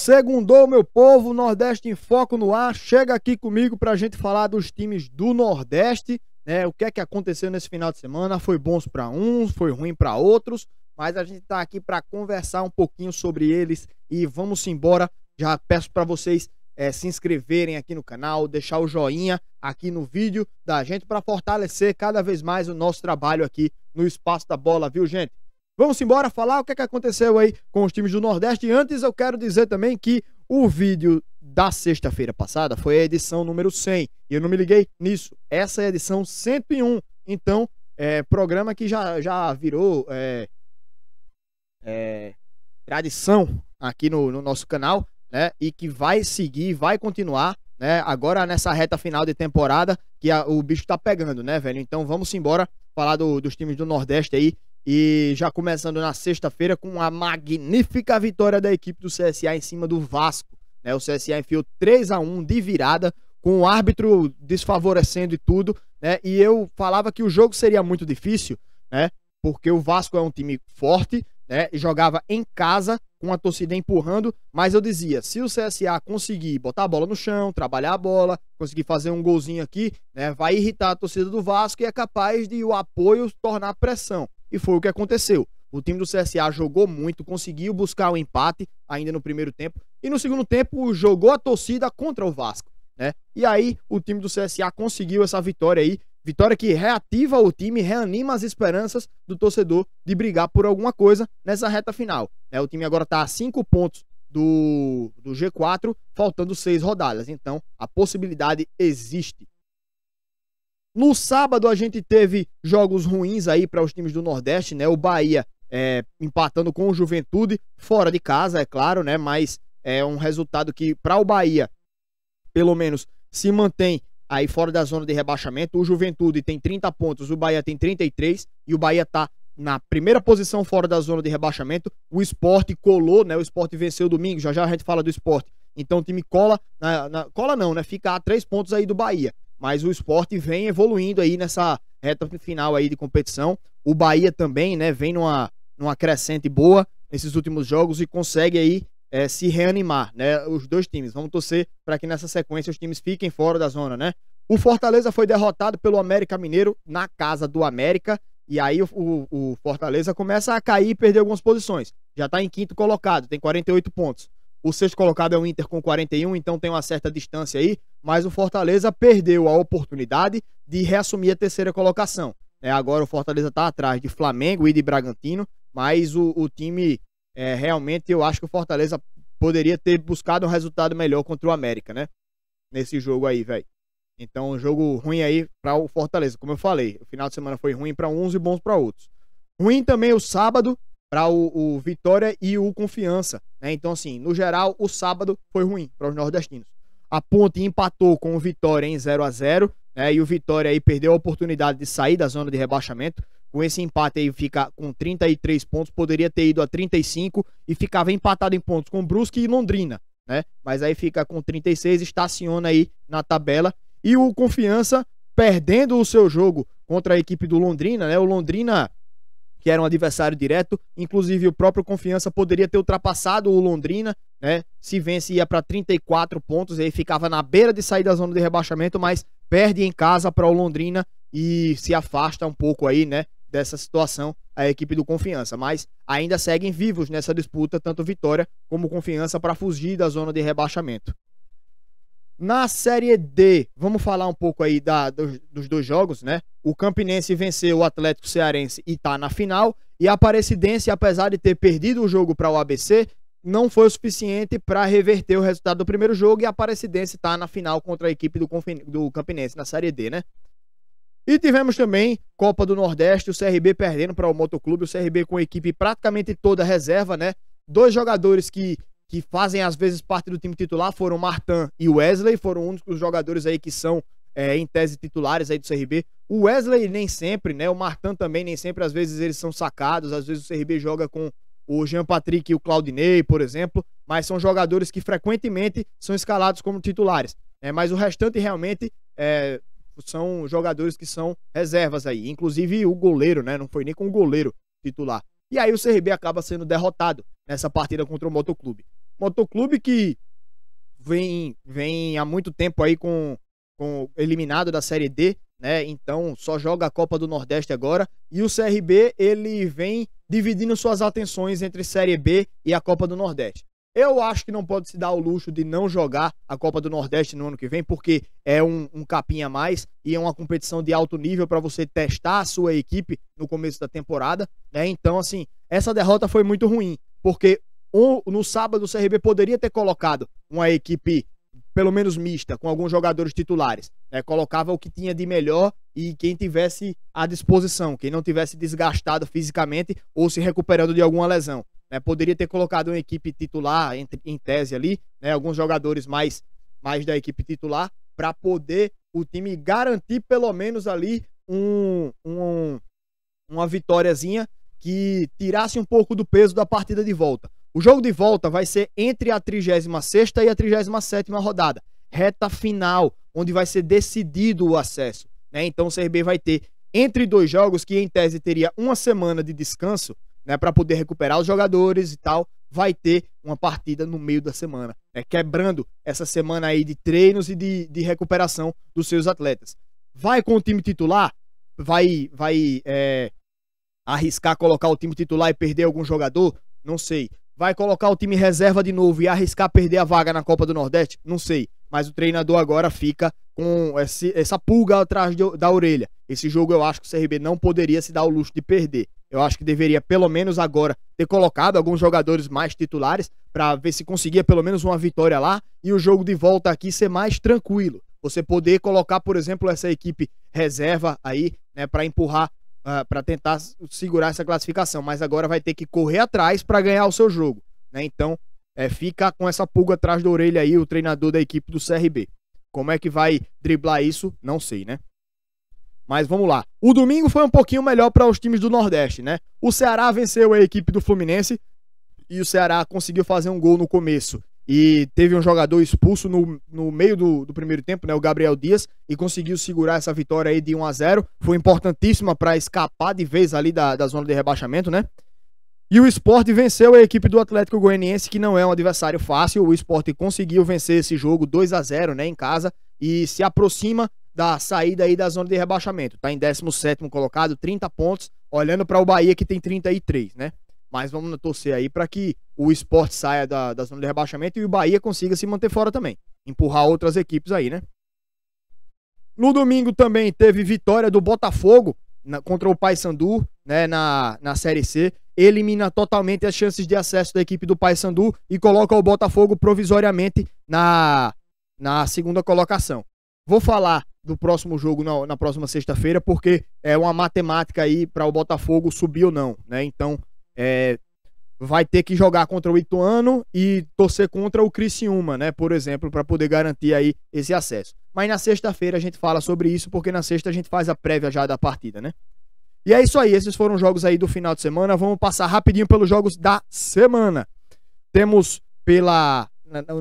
Segundou, meu povo, Nordeste em Foco no ar. Chega aqui comigo para a gente falar dos times do Nordeste, né? O que é que aconteceu nesse final de semana? Foi bons para uns, foi ruim para outros, mas a gente está aqui para conversar um pouquinho sobre eles e vamos embora. Já peço para vocês é, se inscreverem aqui no canal, deixar o joinha aqui no vídeo da gente para fortalecer cada vez mais o nosso trabalho aqui no Espaço da Bola, viu, gente? Vamos embora falar o que, é que aconteceu aí com os times do Nordeste. E antes eu quero dizer também que o vídeo da sexta-feira passada foi a edição número 100. E eu não me liguei nisso. Essa é a edição 101. Então, é, programa que já, já virou é, é, tradição aqui no, no nosso canal, né? E que vai seguir, vai continuar, né? Agora nessa reta final de temporada que a, o bicho tá pegando, né, velho? Então vamos embora falar do, dos times do Nordeste aí e já começando na sexta-feira com a magnífica vitória da equipe do CSA em cima do Vasco. Né? O CSA enfiou 3 a 1 de virada, com o árbitro desfavorecendo e tudo. Né? E eu falava que o jogo seria muito difícil, né? porque o Vasco é um time forte né? e jogava em casa, com a torcida empurrando. Mas eu dizia: se o CSA conseguir botar a bola no chão, trabalhar a bola, conseguir fazer um golzinho aqui, né? vai irritar a torcida do Vasco e é capaz de o apoio tornar pressão. E foi o que aconteceu. O time do CSA jogou muito, conseguiu buscar o empate ainda no primeiro tempo. E no segundo tempo jogou a torcida contra o Vasco. Né? E aí o time do CSA conseguiu essa vitória aí. Vitória que reativa o time, reanima as esperanças do torcedor de brigar por alguma coisa nessa reta final. Né? O time agora está a cinco pontos do, do G4, faltando seis rodadas. Então a possibilidade existe. No sábado a gente teve jogos ruins aí para os times do Nordeste, né? O Bahia é, empatando com o Juventude, fora de casa, é claro, né? Mas é um resultado que, para o Bahia, pelo menos se mantém aí fora da zona de rebaixamento. O Juventude tem 30 pontos, o Bahia tem 33 e o Bahia tá na primeira posição fora da zona de rebaixamento. O esporte colou, né? O esporte venceu domingo, já já a gente fala do esporte. Então o time cola, na, na, cola não, né? Fica a três pontos aí do Bahia mas o esporte vem evoluindo aí nessa reta final aí de competição. O Bahia também, né, vem numa, numa crescente boa nesses últimos jogos e consegue aí é, se reanimar, né, os dois times. Vamos torcer para que nessa sequência os times fiquem fora da zona, né? O Fortaleza foi derrotado pelo América Mineiro na casa do América e aí o, o, o Fortaleza começa a cair e perder algumas posições. Já está em quinto colocado, tem 48 pontos. O sexto colocado é o Inter com 41, então tem uma certa distância aí mas o Fortaleza perdeu a oportunidade de reassumir a terceira colocação. É, agora o Fortaleza está atrás de Flamengo e de Bragantino, mas o, o time é, realmente eu acho que o Fortaleza poderia ter buscado um resultado melhor contra o América, né? Nesse jogo aí, velho. Então, um jogo ruim aí para o Fortaleza. Como eu falei, o final de semana foi ruim para uns e bons para outros. Ruim também o sábado para o, o Vitória e o Confiança, né? Então, assim, no geral, o sábado foi ruim para os nordestinos. A Ponte empatou com o Vitória em 0 a 0 né? E o Vitória aí perdeu a oportunidade de sair da zona de rebaixamento. Com esse empate aí fica com 33 pontos, poderia ter ido a 35 e ficava empatado em pontos com Brusque e Londrina, né? Mas aí fica com 36, estaciona aí na tabela. E o Confiança perdendo o seu jogo contra a equipe do Londrina, né? O Londrina que era um adversário direto. Inclusive, o próprio Confiança poderia ter ultrapassado o Londrina, né? Se vence, ia para 34 pontos, e aí ficava na beira de sair da zona de rebaixamento, mas perde em casa para o Londrina e se afasta um pouco aí, né? Dessa situação, a equipe do Confiança. Mas ainda seguem vivos nessa disputa, tanto Vitória como Confiança, para fugir da zona de rebaixamento. Na Série D, vamos falar um pouco aí da, dos, dos, dois jogos, né? O Campinense venceu o Atlético Cearense e está na final. E a Aparecidense, apesar de ter perdido o jogo para o ABC, não foi o suficiente para reverter o resultado do primeiro jogo. E a Aparecidense está na final contra a equipe do, do Campinense na Série D, né? E tivemos também Copa do Nordeste, o CRB perdendo para o Motoclube, o CRB com a equipe praticamente toda reserva, né? Dois jogadores que que fazem às vezes parte do time titular foram Martin e Wesley, foram um dos jogadores aí que são é, em tese titulares aí do CRB. O Wesley nem sempre, né? O Martin também nem sempre, às vezes eles são sacados, às vezes o CRB joga com o Jean Patrick e o Claudinei, por exemplo, mas são jogadores que frequentemente são escalados como titulares. é Mas o restante realmente é, são jogadores que são reservas aí. Inclusive o goleiro, né? Não foi nem com o goleiro titular. E aí o CRB acaba sendo derrotado nessa partida contra o Motoclube. Motoclube que vem, vem há muito tempo aí com, com eliminado da Série D, né? Então só joga a Copa do Nordeste agora. E o CRB ele vem dividindo suas atenções entre Série B e a Copa do Nordeste. Eu acho que não pode se dar o luxo de não jogar a Copa do Nordeste no ano que vem, porque é um, um capinha a mais e é uma competição de alto nível para você testar a sua equipe no começo da temporada, né? Então, assim, essa derrota foi muito ruim, porque um, no sábado o CRB poderia ter colocado uma equipe pelo menos mista, com alguns jogadores titulares. Né? Colocava o que tinha de melhor e quem tivesse à disposição, quem não tivesse desgastado fisicamente ou se recuperando de alguma lesão. Né? Poderia ter colocado uma equipe titular, entre, em tese ali, né? alguns jogadores mais, mais da equipe titular, para poder o time garantir pelo menos ali um, um, uma vitóriazinha que tirasse um pouco do peso da partida de volta. O jogo de volta vai ser entre a 36 e a 37 rodada, reta final, onde vai ser decidido o acesso. Né? Então o CRB vai ter entre dois jogos, que em tese teria uma semana de descanso né, para poder recuperar os jogadores e tal, vai ter uma partida no meio da semana, né, quebrando essa semana aí de treinos e de, de recuperação dos seus atletas. Vai com o time titular? Vai, vai é, arriscar colocar o time titular e perder algum jogador? Não sei vai colocar o time reserva de novo e arriscar perder a vaga na Copa do Nordeste? Não sei. Mas o treinador agora fica com esse, essa pulga atrás de, da orelha. Esse jogo eu acho que o CRB não poderia se dar o luxo de perder. Eu acho que deveria, pelo menos agora, ter colocado alguns jogadores mais titulares para ver se conseguia pelo menos uma vitória lá e o jogo de volta aqui ser mais tranquilo. Você poder colocar, por exemplo, essa equipe reserva aí, né, para empurrar uh, ah, para tentar segurar essa classificação, mas agora vai ter que correr atrás para ganhar o seu jogo. Né? Então, é, fica com essa pulga atrás da orelha aí o treinador da equipe do CRB. Como é que vai driblar isso? Não sei, né? Mas vamos lá. O domingo foi um pouquinho melhor para os times do Nordeste, né? O Ceará venceu a equipe do Fluminense e o Ceará conseguiu fazer um gol no começo e teve um jogador expulso no, no meio do, do primeiro tempo, né, o Gabriel Dias, e conseguiu segurar essa vitória aí de 1 a 0 Foi importantíssima para escapar de vez ali da, da zona de rebaixamento, né? E o esporte venceu a equipe do Atlético Goianiense, que não é um adversário fácil. O esporte conseguiu vencer esse jogo 2 a 0 né, em casa e se aproxima da saída aí da zona de rebaixamento. Tá em 17º colocado, 30 pontos, olhando para o Bahia que tem 33, né? Mas vamos torcer aí para que o esporte saia da, da zona de rebaixamento e o Bahia consiga se manter fora também. Empurrar outras equipes aí, né? No domingo também teve vitória do Botafogo na, contra o Paysandu, né, na, na Série C. Elimina totalmente as chances de acesso da equipe do Paysandu e coloca o Botafogo provisoriamente na, na segunda colocação. Vou falar do próximo jogo na, na próxima sexta-feira, porque é uma matemática aí para o Botafogo subir ou não, né? Então, é, vai ter que jogar contra o Ituano e torcer contra o Criciúma, né, por exemplo, para poder garantir aí esse acesso. Mas na sexta-feira a gente fala sobre isso, porque na sexta a gente faz a prévia já da partida, né? E é isso aí, esses foram os jogos aí do final de semana. Vamos passar rapidinho pelos jogos da semana. Temos pela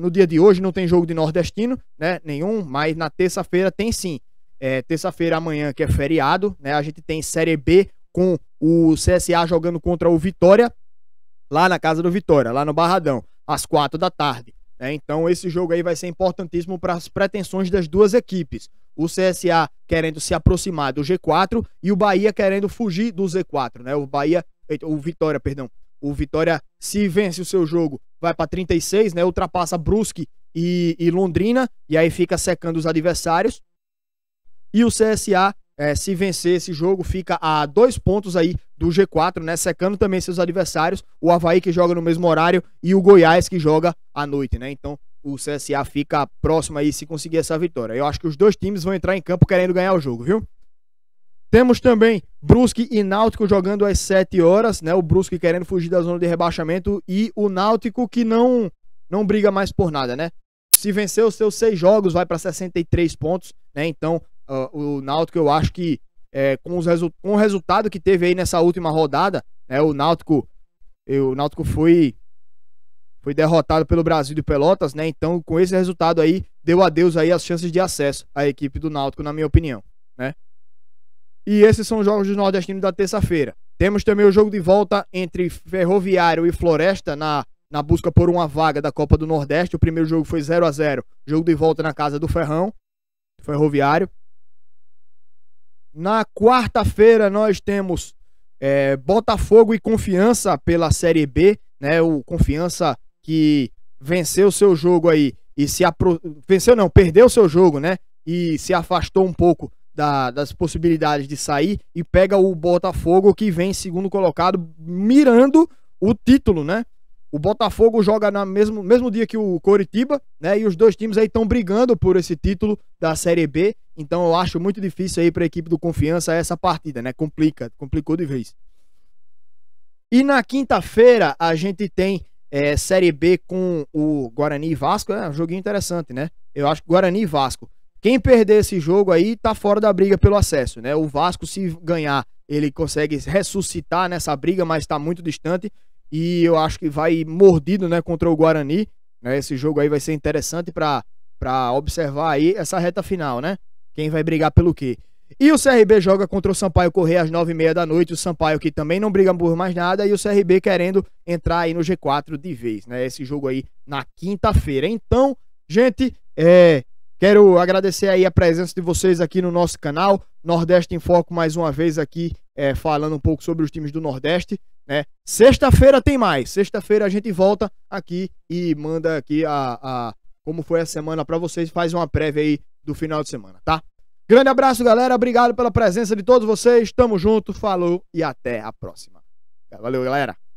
no dia de hoje não tem jogo de nordestino, né? Nenhum, mas na terça-feira tem sim. É, terça-feira amanhã que é feriado, né? A gente tem Série B, com o CSA jogando contra o Vitória, lá na casa do Vitória, lá no Barradão, às quatro da tarde. Né? então esse jogo aí vai ser importantíssimo para as pretensões das duas equipes. O CSA querendo se aproximar do G4 e o Bahia querendo fugir do Z4, né? O Bahia, o Vitória, perdão. O Vitória se vence o seu jogo, vai para 36, né? Ultrapassa Brusque e, e Londrina e aí fica secando os adversários. E o CSA é, se vencer esse jogo, fica a dois pontos aí do G4, né? Secando também seus adversários, o Havaí que joga no mesmo horário e o Goiás que joga à noite, né? Então o CSA fica próximo aí se conseguir essa vitória. Eu acho que os dois times vão entrar em campo querendo ganhar o jogo, viu? Temos também Brusque e Náutico jogando às 7 horas, né? O Brusque querendo fugir da zona de rebaixamento e o Náutico que não não briga mais por nada, né? Se vencer os seus seis jogos, vai para 63 pontos, né? Então o Náutico, eu acho que é, com, os resu com o resultado que teve aí nessa última rodada, né, o Náutico, eu, o Náutico foi, foi derrotado pelo Brasil de Pelotas, né? Então, com esse resultado aí, deu adeus aí as chances de acesso à equipe do Náutico, na minha opinião, né? E esses são os jogos do Nordestino da terça-feira. Temos também o jogo de volta entre Ferroviário e Floresta na, na busca por uma vaga da Copa do Nordeste. O primeiro jogo foi 0 a 0 Jogo de volta na casa do Ferrão, Ferroviário. Na quarta-feira nós temos é, Botafogo e Confiança pela Série B, né? O Confiança que venceu seu jogo aí e se apro... venceu não, perdeu seu jogo, né? E se afastou um pouco da, das possibilidades de sair e pega o Botafogo que vem segundo colocado, mirando o título, né? O Botafogo joga no mesmo, mesmo dia que o Coritiba, né? E os dois times aí estão brigando por esse título da Série B. Então eu acho muito difícil aí para a equipe do Confiança essa partida, né? Complica, complicou de vez. E na quinta-feira a gente tem é, Série B com o Guarani e Vasco, é um joguinho interessante, né? Eu acho que Guarani e Vasco. Quem perder esse jogo aí tá fora da briga pelo acesso, né? O Vasco se ganhar, ele consegue ressuscitar nessa briga, mas tá muito distante e eu acho que vai mordido, né, contra o Guarani, né? Esse jogo aí vai ser interessante para para observar aí essa reta final, né? Quem vai brigar pelo quê? E o CRB joga contra o Sampaio Correia às 9h30 da noite. O Sampaio que também não briga por mais nada. E o CRB querendo entrar aí no G4 de vez, né? Esse jogo aí na quinta-feira. Então, gente, é, Quero agradecer aí a presença de vocês aqui no nosso canal. Nordeste em Foco, mais uma vez aqui, é, falando um pouco sobre os times do Nordeste. Né? Sexta-feira tem mais. Sexta-feira a gente volta aqui e manda aqui a, a como foi a semana para vocês. Faz uma prévia aí do final de semana, tá? Grande abraço, galera. Obrigado pela presença de todos vocês. Tamo junto, falou e até a próxima. Valeu, galera.